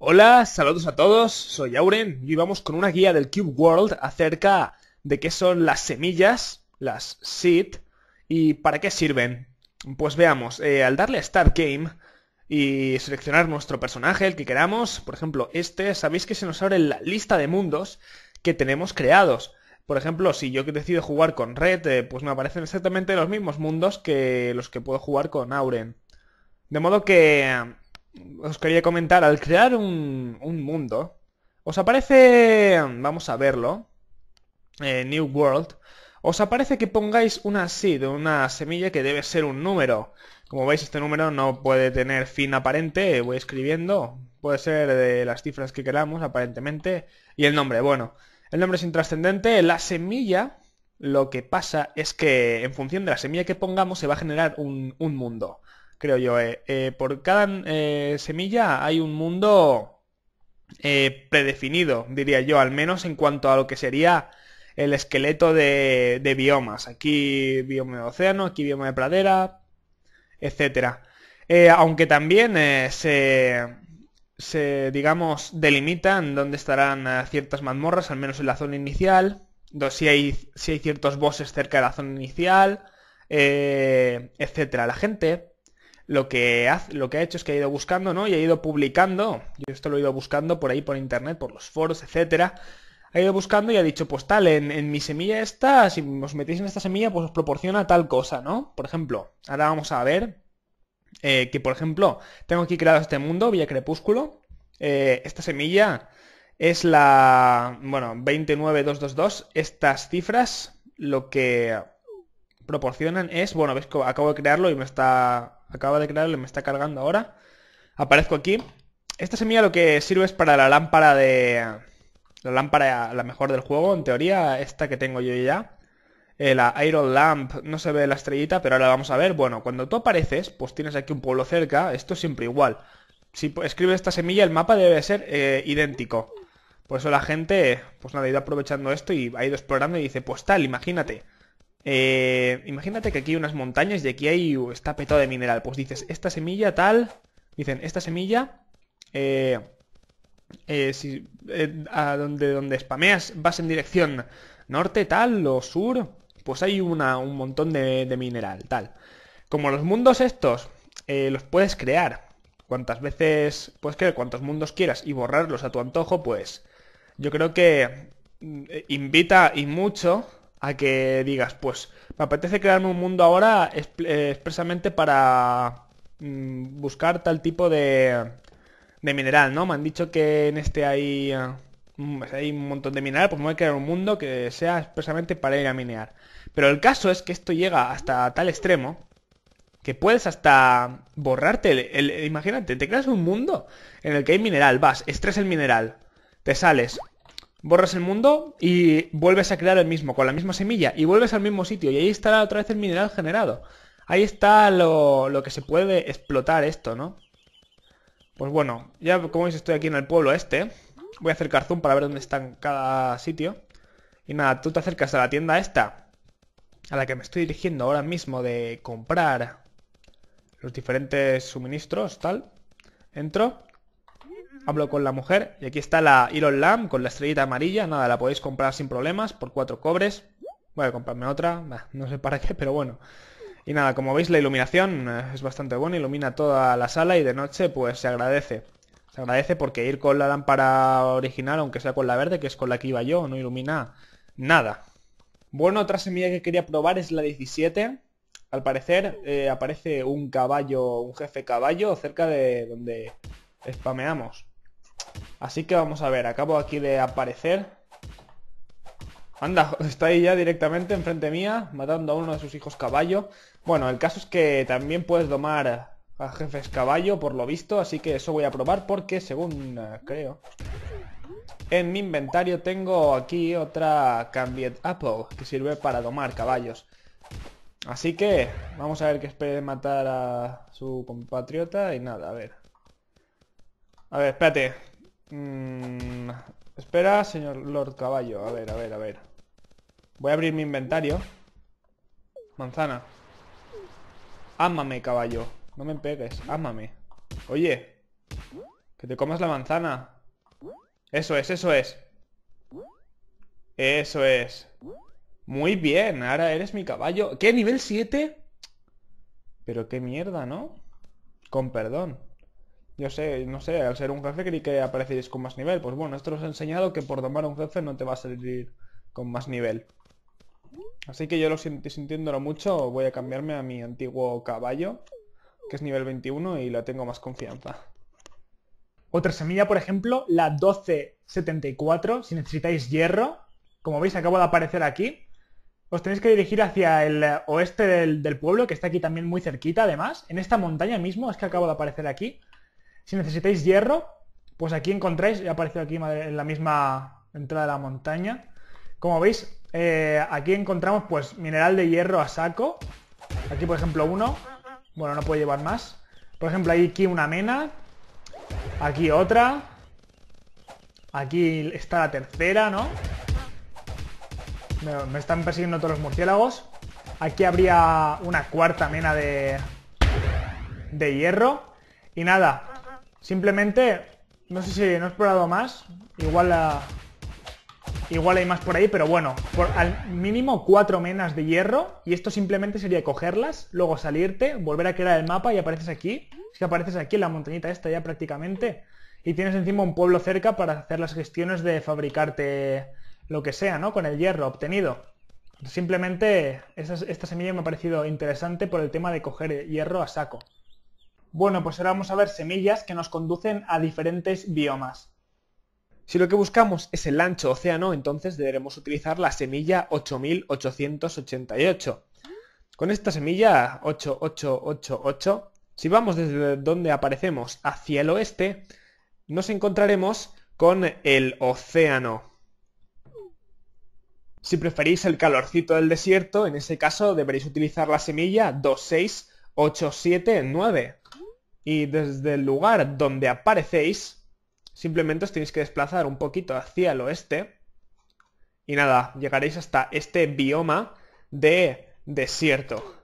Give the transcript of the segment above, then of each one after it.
Hola, saludos a todos, soy Auren y vamos con una guía del Cube World acerca de qué son las semillas, las seed, y para qué sirven. Pues veamos, eh, al darle a Start Game y seleccionar nuestro personaje, el que queramos, por ejemplo este, sabéis que se nos abre la lista de mundos que tenemos creados. Por ejemplo, si yo decido jugar con Red, eh, pues me aparecen exactamente los mismos mundos que los que puedo jugar con Auren. De modo que os quería comentar, al crear un, un mundo, os aparece, vamos a verlo, eh, New World, os aparece que pongáis una seed, una semilla que debe ser un número. Como veis, este número no puede tener fin aparente, eh, voy escribiendo, puede ser de las cifras que queramos, aparentemente, y el nombre, bueno, el nombre es intrascendente, la semilla, lo que pasa es que en función de la semilla que pongamos se va a generar un mundo creo yo. Eh, eh por cada eh, semilla hay un mundo eh, predefinido, diría yo, al menos en cuanto a lo que sería el esqueleto de, biomas. Aquí bioma de océano, aquí bioma de pradera, etcétera. aunque también se, digamos, delimitan dónde estarán ciertas mazmorras, al menos en la zona inicial, si hay, ciertos bosses cerca de la zona inicial, etcétera. La gente lo que, ha, lo que ha hecho es que ha ido buscando, ¿no? Y ha ido publicando, yo esto lo he ido buscando por ahí, por internet, por los foros, etcétera, ha ido buscando y ha dicho, pues tal, en, en, mi semilla esta, si os metéis en esta semilla, pues os proporciona tal cosa, ¿no? Por ejemplo, ahora vamos a ver eh, que, por ejemplo, tengo aquí creado este mundo, Villa Crepúsculo, eh, esta semilla es la, bueno, 29222, estas cifras, lo que proporcionan es, bueno, ves que acabo de crearlo y me está, acaba de crearlo y me está cargando ahora. Aparezco aquí. Esta semilla lo que sirve es para la lámpara de, la lámpara la mejor del juego, en teoría, esta que tengo yo ya. Eh, la Iron Lamp, no se ve la estrellita, pero ahora vamos a ver. Bueno, cuando tú apareces, pues tienes aquí un pueblo cerca, esto es siempre igual. Si escribes esta semilla, el mapa debe ser eh, idéntico. Por eso la gente, pues nada, ha ido aprovechando esto y ha ido explorando y dice, pues tal, imagínate. Eh, imagínate que aquí hay unas montañas y aquí hay, está petado de mineral. Pues dices, esta semilla tal, dicen, esta semilla, eh, eh si, eh, a donde, donde spameas vas en dirección norte tal o sur, pues hay una, un montón de, de mineral tal. Como los mundos estos los puedes crear cuantas veces puedes crear cuantos mundos quieras y borrarlos a tu antojo, pues yo creo que mm, invita y mucho a que digas, pues me apetece crearme un mundo ahora eh, expresamente para mm, buscar tal tipo de, de mineral, ¿no? Me han dicho que en este hay, eh, hay un montón de mineral, pues me voy a crear un mundo que sea expresamente para ir a minear. Pero el caso es que esto llega hasta tal extremo que puedes hasta borrarte el, imagínate, te creas un mundo en el que hay mineral, vas, estrés el mineral, te sales, borras el mundo y vuelves a crear el mismo, con la misma semilla, y vuelves al mismo sitio, y ahí estará otra vez el mineral generado. Ahí está lo, que se puede explotar esto, ¿no? Pues bueno, ya como veis estoy aquí en el pueblo este. Voy a acercar zoom para ver dónde están cada sitio. Y nada, tú te acercas a la tienda esta, a la que me estoy dirigiendo ahora mismo de comprar los diferentes suministros, tal. Entro hablo con la mujer y aquí está la Elon Lamb con la estrellita amarilla, nada, la podéis comprar sin problemas por cuatro cobres. Voy a comprarme otra, no sé para qué, pero bueno. Y nada, como veis la iluminación eh, es bastante buena, ilumina toda la sala y de noche pues se agradece. Se agradece porque ir con la lámpara original, aunque sea con la verde, que es con la que iba yo, no ilumina nada. Bueno, otra semilla que quería probar es la 17. Al parecer eh, aparece un caballo, un jefe caballo cerca de donde spameamos. Así que vamos a ver, acabo aquí de aparecer. Anda, está ahí ya directamente enfrente mía, matando a uno de sus hijos caballo. Bueno, el caso es que también puedes domar a jefes caballo, por lo visto, así que eso voy a probar porque, según eh, creo... En mi inventario tengo aquí otra Cambiet Apple, que sirve para domar caballos. Así que, vamos a ver que espere matar a su compatriota y nada, a ver. A ver, espérate, Mmm... espera, señor Lord Caballo. A ver, a ver, a ver. Voy a abrir mi inventario. Manzana. Ámame, caballo. No me pegues. Ámame. Oye. Que te comas la manzana. Eso es, eso es. Eso es. Muy bien. Ahora eres mi caballo. ¿Qué? ¿Nivel 7? Pero qué mierda, ¿no? Con perdón yo sé, no sé, al ser un jefe creí que apareceréis con más nivel. Pues bueno, esto os he enseñado que por tomar un jefe no te va a salir con más nivel. Así que yo lo sintiéndolo mucho, voy a cambiarme a mi antiguo caballo, que es nivel 21 y la tengo más confianza. Otra semilla, por ejemplo, la 1274, si necesitáis hierro, como veis acabo de aparecer aquí, os tenéis que dirigir hacia el oeste del, del pueblo, que está aquí también muy cerquita además, en esta montaña mismo, es que acabo de aparecer aquí, si necesitáis hierro, pues aquí encontráis, ya aparecido aquí en la misma entrada de la montaña. Como veis, eh, aquí encontramos pues mineral de hierro a saco. Aquí, por ejemplo, uno. Bueno, no puedo llevar más. Por ejemplo, hay aquí una mena. Aquí otra. Aquí está la tercera, ¿no? Me, me están persiguiendo todos los murciélagos. Aquí habría una cuarta mena de, de hierro. Y nada, Simplemente, no sé si no he explorado más. Igual ah, Igual hay más por ahí, pero bueno, por al mínimo cuatro menas de hierro y esto simplemente sería cogerlas, luego salirte, volver a crear el mapa y apareces aquí. Es que apareces aquí en la montañita esta ya prácticamente y tienes encima un pueblo cerca para hacer las gestiones de fabricarte lo que sea, ¿no? Con el hierro obtenido. Simplemente esta semilla me ha parecido interesante por el tema de coger hierro a saco. Bueno, pues ahora vamos a ver semillas que nos conducen a diferentes biomas. Si lo que buscamos es el ancho océano, entonces deberemos utilizar la semilla 8888. Con esta semilla 8888, si vamos desde donde aparecemos hacia el oeste, nos encontraremos con el océano. Si preferís el calorcito del desierto, en ese caso deberéis utilizar la semilla 26879. Y desde el lugar donde aparecéis, simplemente os tenéis que desplazar un poquito hacia el oeste. Y nada, llegaréis hasta este bioma de desierto.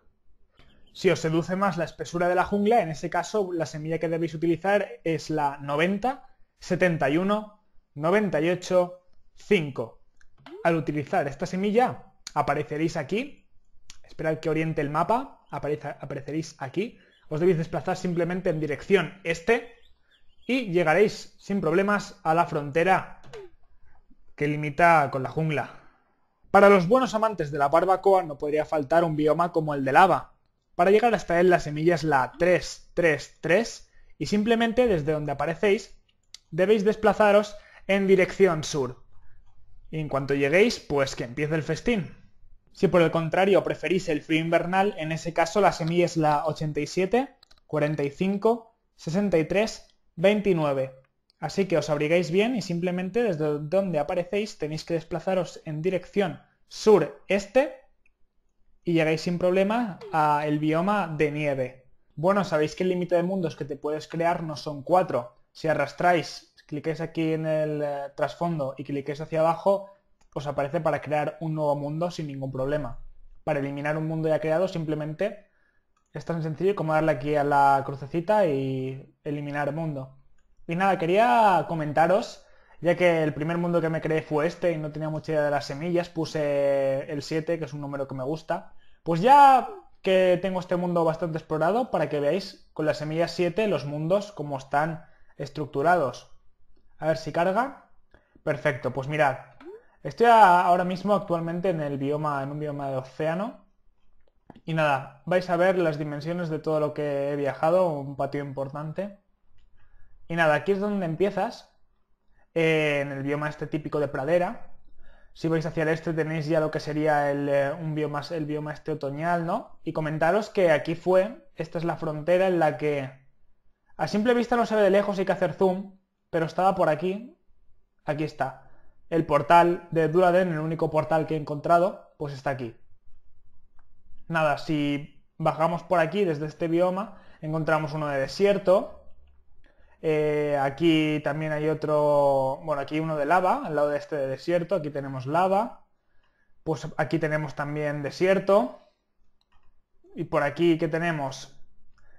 Si os seduce más la espesura de la jungla, en ese caso la semilla que debéis utilizar es la 90, 71, 98, 5. Al utilizar esta semilla, apareceréis aquí. Esperad que oriente el mapa. apareceréis aquí os debéis desplazar simplemente en dirección este y llegaréis sin problemas a la frontera que limita con la jungla. Para los buenos amantes de la barbacoa no podría faltar un bioma como el de lava. Para llegar hasta él la semilla es la 333 y simplemente desde donde aparecéis debéis desplazaros en dirección sur. Y en cuanto lleguéis, pues que empiece el festín. Si por el contrario preferís el frío invernal, en ese caso la semilla es la 87, 45, 63, 29. Así que os abrigáis bien y simplemente desde donde aparecéis tenéis que desplazaros en dirección sur-este y llegáis sin problema al bioma de nieve. Bueno, sabéis que el límite de mundos que te puedes crear no son 4. Si arrastráis, cliquéis aquí en el eh, trasfondo y cliquéis hacia abajo, os aparece para crear un nuevo mundo sin ningún problema. Para eliminar un mundo ya creado simplemente es tan sencillo como darle aquí a la crucecita y eliminar mundo. Y nada, quería comentaros, ya que el primer mundo que me creé fue este y no tenía mucha idea de las semillas, puse el 7, que es un número que me gusta. Pues ya que tengo este mundo bastante explorado, para que veáis con las semillas 7 los mundos como están estructurados. A ver si carga. Perfecto, pues mirad, Estoy ahora mismo actualmente en el bioma, en un bioma de océano. Y nada, vais a ver las dimensiones de todo lo que he viajado, un patio importante. Y nada, aquí es donde empiezas, eh, en el bioma este típico de pradera. Si vais hacia el este tenéis ya lo que sería el, eh, un bioma, el bioma este otoñal, ¿no? Y comentaros que aquí fue, esta es la frontera en la que a simple vista no se ve de lejos, hay que hacer zoom, pero estaba por aquí, aquí está el portal de Duraden, el único portal que he encontrado, pues está aquí. Nada, si bajamos por aquí desde este bioma, encontramos uno de desierto. Eh, aquí también hay otro, bueno, aquí uno de lava, al lado de este de desierto, aquí tenemos lava. Pues aquí tenemos también desierto. Y por aquí ¿qué tenemos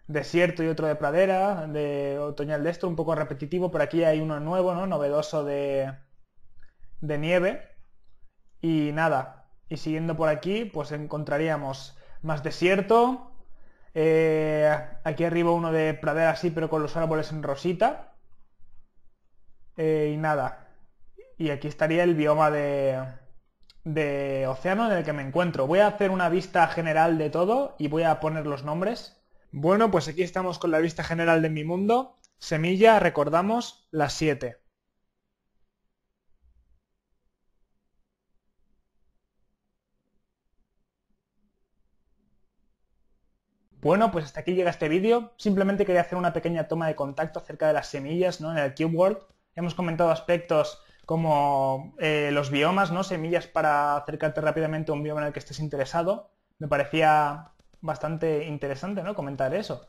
desierto y otro de pradera, de otoñal de esto, un poco repetitivo. Por aquí hay uno nuevo, ¿no? Novedoso de, de nieve. Y nada, y siguiendo por aquí, pues encontraríamos más desierto. Eh, aquí arriba uno de pradera así, pero con los árboles en rosita. Eh, y nada. Y aquí estaría el bioma de, de océano en el que me encuentro. Voy a hacer una vista general de todo y voy a poner los nombres. Bueno, pues aquí estamos con la vista general de mi mundo. Semilla, recordamos, las 7. Bueno, pues hasta aquí llega este vídeo. Simplemente quería hacer una pequeña toma de contacto acerca de las semillas ¿no? en el Cube World. Hemos comentado aspectos como eh, los biomas, ¿no? semillas para acercarte rápidamente a un bioma en el que estés interesado. Me parecía bastante interesante ¿no? comentar eso.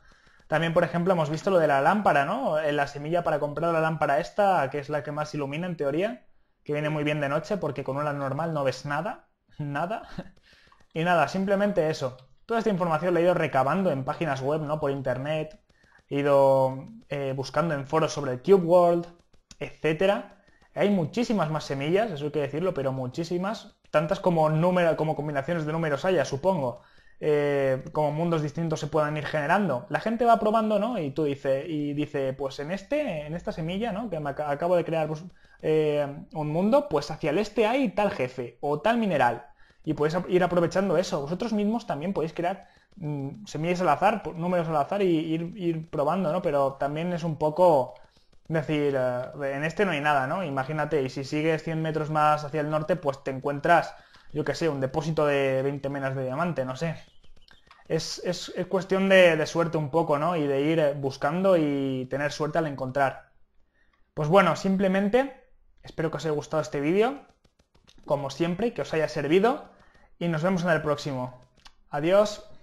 También, por ejemplo, hemos visto lo de la lámpara, ¿no? Eh, la semilla para comprar la lámpara esta, que es la que más ilumina en teoría, que viene muy bien de noche porque con una normal no ves nada, nada. Y nada, simplemente eso. Toda esta información la he ido recabando en páginas web, ¿no? Por internet, he ido eh, buscando en foros sobre el Cube World, etcétera. Hay muchísimas más semillas, eso hay que decirlo, pero muchísimas, tantas como, número, como combinaciones de números haya, supongo. Eh, como mundos distintos se puedan ir generando. La gente va probando, ¿no? Y tú dices, y dice, pues en este, en esta semilla, ¿no? Que acabo de crear pues, eh, un mundo, pues hacia el este hay tal jefe o tal mineral y podéis ir aprovechando eso. Vosotros mismos también podéis crear mm, semillas al azar, números al azar y ir, probando, ¿no? Pero también es un poco decir, eh, en este no hay nada, ¿no? Imagínate, y si sigues 100 metros más hacia el norte, pues te encuentras, yo qué sé, un depósito de 20 menas de diamante, no sé. Es, es, es cuestión de, de, suerte un poco, ¿no? Y de ir eh, buscando y tener suerte al encontrar. Pues bueno, simplemente espero que os haya gustado este vídeo, como siempre, que os haya servido y nos vemos en el próximo. Adiós.